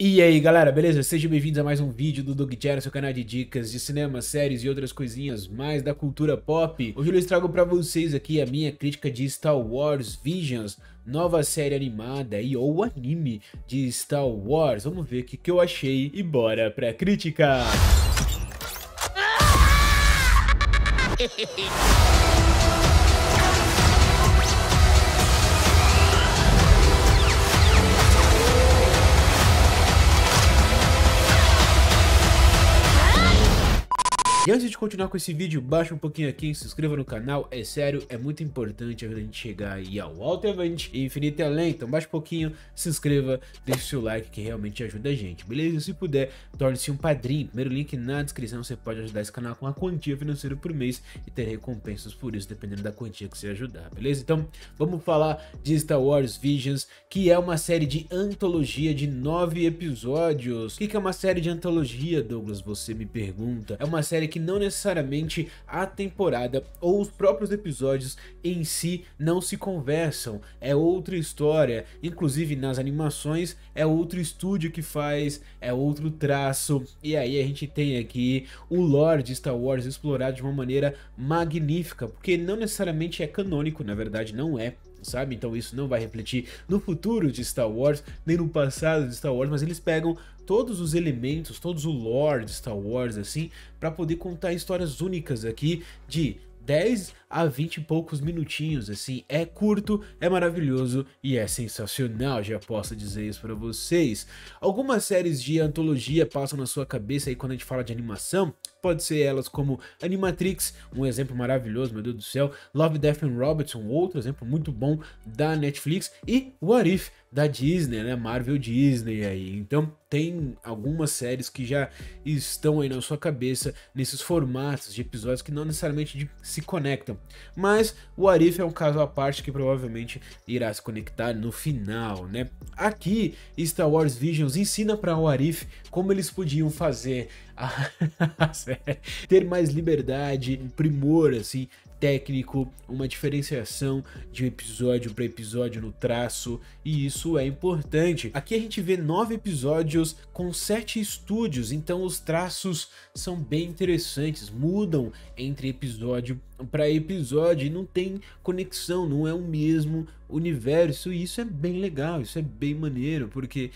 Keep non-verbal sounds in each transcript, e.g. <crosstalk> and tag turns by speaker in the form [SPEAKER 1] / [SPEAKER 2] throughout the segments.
[SPEAKER 1] E aí galera, beleza? Sejam bem-vindos a mais um vídeo do Doug Jerry, seu canal de dicas de cinema, séries e outras coisinhas mais da cultura pop. Hoje eu trago para vocês aqui a minha crítica de Star Wars Visions, nova série animada e ou anime de Star Wars. Vamos ver o que, que eu achei e bora pra crítica! <laughs> E antes de continuar com esse vídeo, baixa um pouquinho aqui, se inscreva no canal, é sério, é muito importante a gente chegar aí ao alto evante e infinito além, então baixa um pouquinho, se inscreva, deixe o seu like que realmente ajuda a gente, beleza? Se puder, torne-se um padrinho, primeiro link na descrição, você pode ajudar esse canal com uma quantia financeira por mês e ter recompensas por isso, dependendo da quantia que você ajudar, beleza? Então, vamos falar de Star Wars Visions, que é uma série de antologia de nove episódios. O que é uma série de antologia, Douglas, você me pergunta? É uma série que que não necessariamente a temporada ou os próprios episódios em si não se conversam, é outra história, inclusive nas animações é outro estúdio que faz, é outro traço, e aí a gente tem aqui o lore de Star Wars explorado de uma maneira magnífica, porque não necessariamente é canônico, na verdade não é, sabe? Então isso não vai refletir no futuro de Star Wars, nem no passado de Star Wars, mas eles pegam todos os elementos, todos o lore de Star Wars assim, para poder contar histórias únicas aqui de 10 a 20 e poucos minutinhos, assim, é curto, é maravilhoso e é sensacional, já posso dizer isso para vocês. Algumas séries de antologia passam na sua cabeça aí quando a gente fala de animação, pode ser elas como Animatrix, um exemplo maravilhoso, meu Deus do céu, Love, Death and Robots, um outro exemplo muito bom da Netflix e What If, da Disney, né? Marvel Disney aí. Então tem algumas séries que já estão aí na sua cabeça nesses formatos de episódios que não necessariamente se conectam. Mas o Arif é um caso à parte que provavelmente irá se conectar no final, né? Aqui Star Wars Visions ensina para o Arif como eles podiam fazer a... <laughs> ter mais liberdade, primor assim técnico, uma diferenciação de episódio para episódio no traço, e isso é importante. Aqui a gente vê nove episódios com sete estúdios, então os traços são bem interessantes, mudam entre episódio para episódio e não tem conexão, não é o mesmo universo, e isso é bem legal, isso é bem maneiro, porque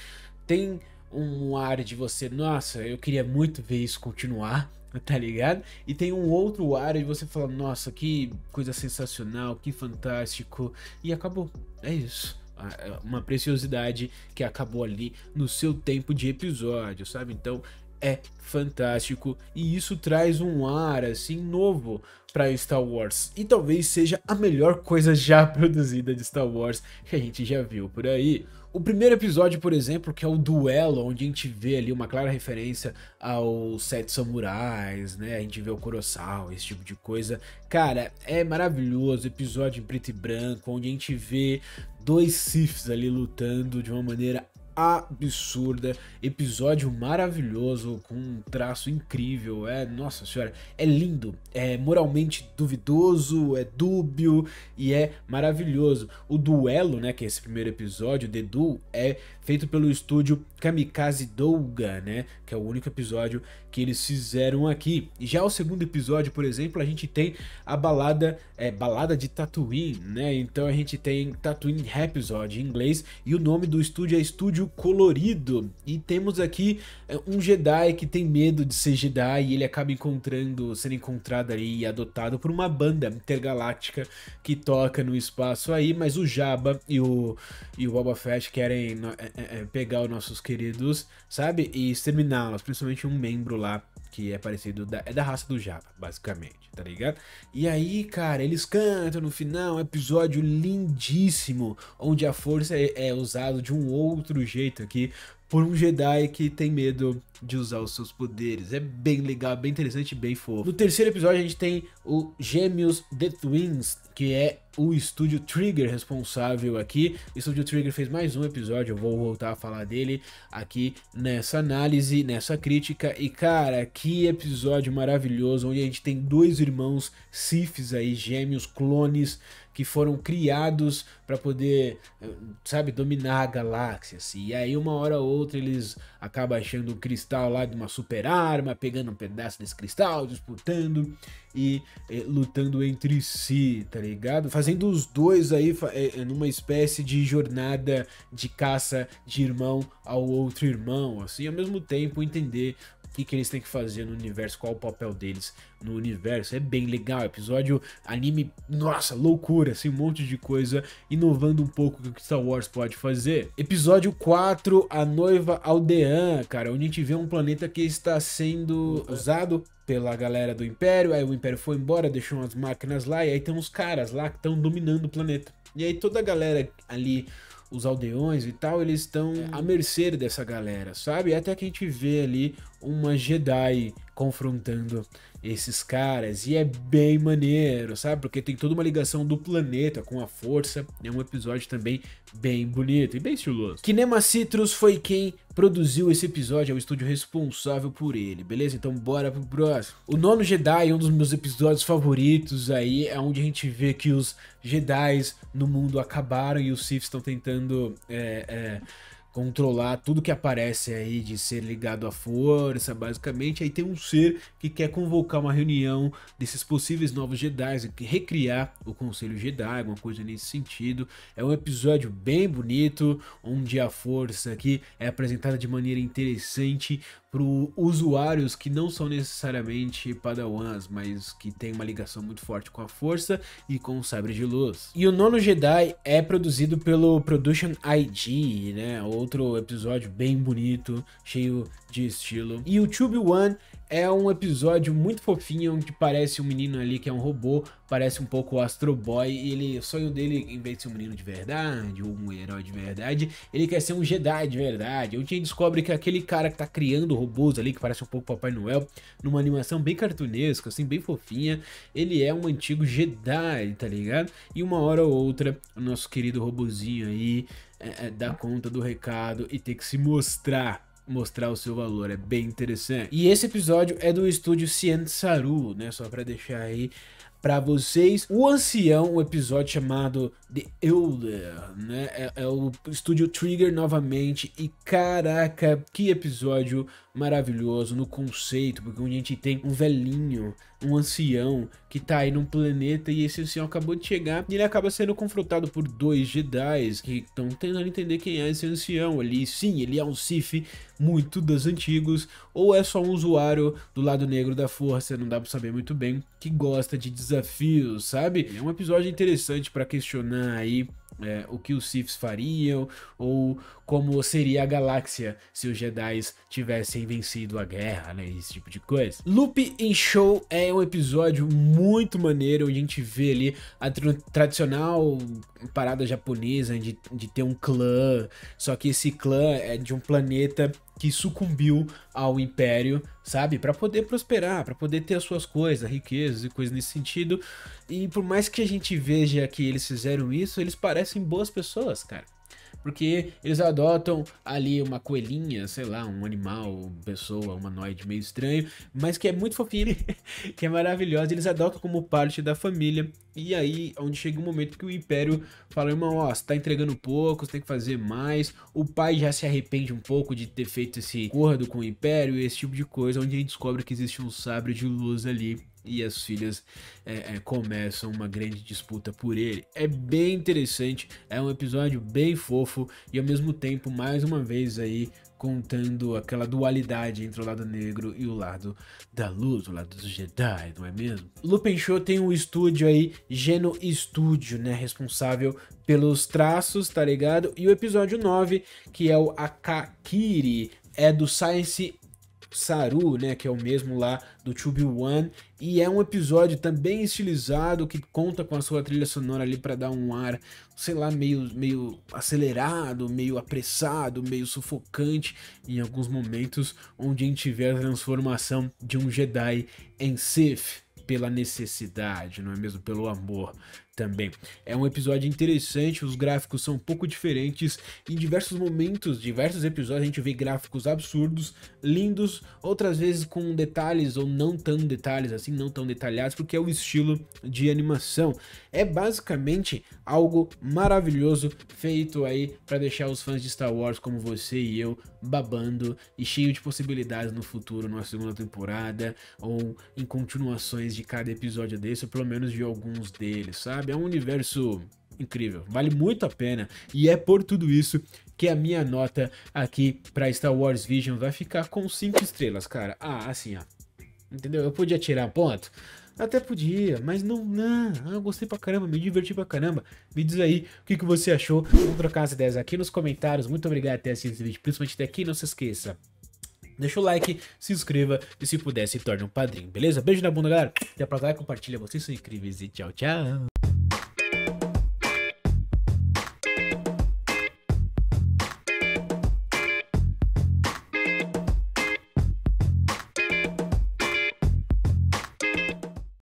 [SPEAKER 1] tem um ar de você, nossa, eu queria muito ver isso continuar, <laughs> tá ligado? E tem um outro ar de você fala, nossa, que coisa sensacional, que fantástico, e acabou. É isso. É uma preciosidade que acabou ali no seu tempo de episódio, sabe? Então é fantástico e isso traz um ar assim novo para Star Wars e talvez seja a melhor coisa já <laughs> produzida de Star Wars que a gente já viu por aí. O primeiro episódio, por exemplo, que é o duelo, onde a gente vê ali uma clara referência aos sete samurais, né? A gente vê o corossal, esse tipo de coisa. Cara, é maravilhoso, episódio em preto e branco, onde a gente vê dois Siths ali lutando de uma maneira absurda, episódio maravilhoso, com um traço incrível, é, nossa senhora, é lindo, é moralmente duvidoso, é dúbio e é maravilhoso. O duelo, né, que é esse primeiro episódio, The Duel, é feito pelo estúdio Kamikaze Douga, né, que é o único episódio que eles fizeram aqui. Já o segundo episódio, por exemplo, a gente tem a balada, é, balada de Tatooine, né, então a gente tem Tatooine Episode em inglês e o nome do estúdio é Estúdio vídeo colorido. E temos aqui é, um Jedi que tem medo de ser Jedi e ele acaba encontrando, sendo encontrado ali e adotado por uma banda intergaláctica que toca no espaço aí, mas o Jabba e o, e o Boba Fett querem é, é, pegar os nossos queridos, sabe? E exterminá-los, principalmente um membro lá que é parecido da, é da raça do Java, basicamente, tá ligado? E aí, cara, eles cantam no final, um episódio lindíssimo, onde a força é, é usada de um outro jeito aqui por um Jedi que tem medo de usar os seus poderes. É bem legal, bem interessante, bem fofo. No terceiro episódio a gente tem o Gêmeos The Twins, que é o estúdio Trigger responsável aqui. O estúdio Trigger fez mais um episódio, eu vou voltar a falar dele aqui nessa análise, nessa crítica. E cara, que episódio maravilhoso onde a gente tem dois irmãos Sifis aí, gêmeos, clones que foram criados para poder, eh, sabe, dominar a galáxia. Assim. E aí uma hora ou outra eles acabam achando o cristal cristal lá de uma super arma, pegando um pedaço desse cristal, disputando e é, lutando entre si, tá ligado? Fazendo os dois aí é, numa espécie de jornada de caça de irmão ao outro irmão, assim, ao mesmo tempo entender que, que eles têm que fazer no universo, qual o papel deles no universo. É bem legal, episódio anime, nossa, loucura, assim, um monte de coisa, inovando um pouco o que Star Wars pode fazer. Episódio 4, A Noiva Aldeã, cara, onde a gente vê um planeta que está sendo usado pela galera do Império, aí o Império foi embora, deixou umas máquinas lá, e aí tem uns caras lá que estão dominando o planeta. E aí toda a galera ali os aldeões e tal, eles estão uhum. à mercê dessa galera, sabe? Até que a gente vê ali uma Jedi confrontando esses caras. E é bem maneiro, sabe? Porque tem toda uma ligação do planeta com a força. É um episódio também bem bonito e bem estiloso. Kinema Citrus foi quem produziu esse episódio, é o estúdio responsável por ele, beleza? Então bora pro próximo. O Nono Jedi, um dos meus episódios favoritos aí, é onde a gente vê que os Jedi's no mundo acabaram e os Sith estão tentando... É, é, controlar tudo que aparece aí de ser ligado à força, basicamente. Aí tem um ser que quer convocar uma reunião desses possíveis novos Jedi, que recriar o Conselho Jedi, alguma coisa nesse sentido. É um episódio bem bonito, onde a força aqui é apresentada de maneira interessante, para usuários que não são necessariamente padawans, mas que tem uma ligação muito forte com a força e com o sabre de luz. E o Nono Jedi é produzido pelo Production ID, né? Outro episódio bem bonito, cheio de estilo. E o Tube One é um episódio muito fofinho, onde parece um menino ali que é um robô, parece um pouco o Astro Boy, e ele, o sonho dele, em vez de ser um menino de verdade, ou um herói de verdade, ele quer ser um Jedi de verdade, onde ele descobre que aquele cara que tá criando robôs ali, que parece um pouco Papai Noel, numa animação bem cartunesca, assim, bem fofinha, ele é um antigo Jedi, tá ligado? E uma hora ou outra, o nosso querido robôzinho aí, é, é, dá conta do recado e tem que se mostrar mostrar o seu valor, é bem interessante. E esse episódio é do estúdio Cien Saru, né, só para deixar aí para vocês. O Ancião, um episódio chamado The Elder, né? É, é, o estúdio Trigger novamente. E caraca, que episódio maravilhoso no conceito, porque a gente tem um velhinho um ancião que tá aí num planeta e esse ancião acabou de chegar e ele acaba sendo confrontado por dois Jedi que estão tentando entender quem é esse ancião ali. Sim, ele é um Sif muito dos antigos ou é só um usuário do lado negro da força, não dá para saber muito bem, que gosta de desafios, sabe? É um episódio interessante para questionar aí é, o que os Sifs fariam ou como seria a galáxia se os Jedi tivessem vencido a guerra, né? Esse tipo de coisa. Loop in Show é um episódio muito maneiro, onde a gente vê ali a tradicional parada japonesa de, de ter um clã, só que esse clã é de um planeta que sucumbiu ao império, sabe? Para poder prosperar, para poder ter as suas coisas, riquezas e coisas nesse sentido. E por mais que a gente veja que eles fizeram isso, eles parecem boas pessoas, cara porque eles adotam ali uma coelhinha, sei lá, um animal, uma pessoa, humanoide meio estranho, mas que é muito fofinho, <laughs> que é maravilhosa, eles adotam como parte da família e aí, é onde chega o um momento que o Império fala, irmão, ó, você tá entregando pouco, você tem que fazer mais. O pai já se arrepende um pouco de ter feito esse acordo com o Império, esse tipo de coisa, onde a gente descobre que existe um sabre de luz ali e as filhas é, é, começam uma grande disputa por ele. É bem interessante, é um episódio bem fofo e ao mesmo tempo, mais uma vez aí, contando aquela dualidade entre o lado negro e o lado da luz, o lado dos Jedi, não é mesmo? Lupin Show tem um estúdio aí, Geno Studio, né, responsável pelos traços, tá ligado? E o episódio 9, que é o Akakiri, é do Science Saru, né, que é o mesmo lá do Tube One, e é um episódio também estilizado que conta com a sua trilha sonora ali para dar um ar, sei lá, meio meio acelerado, meio apressado, meio sufocante em alguns momentos onde a gente vê a transformação de um Jedi em Sith pela necessidade, não é mesmo? Pelo amor também. É um episódio interessante, os gráficos são um pouco diferentes. Em diversos momentos, diversos episódios, a gente vê gráficos absurdos, lindos, outras vezes com detalhes ou não tão detalhes assim, não tão detalhados, porque é o estilo de animação. É basicamente algo maravilhoso feito aí para deixar os fãs de Star Wars como você e eu babando e cheio de possibilidades no futuro, numa segunda temporada ou em continuações de cada episódio desse, ou pelo menos de alguns deles, sabe? sabe? É um universo incrível, vale muito a pena. E é por tudo isso que a minha nota aqui para Star Wars Vision vai ficar com 5 estrelas, cara. Ah, assim, ó. Entendeu? Eu podia tirar ponto? Até podia, mas não, não, ah, eu gostei pra caramba, me diverti pra caramba. Me diz aí o que, que você achou. Vamos trocar as ideias aqui nos comentários. Muito obrigado por ter assistido esse vídeo, principalmente até aqui. Não se esqueça, deixa o like, se inscreva e se puder se torne um padrinho, beleza? Beijo na bunda, galera. Até a próxima, compartilha, vocês são incríveis e tchau, tchau.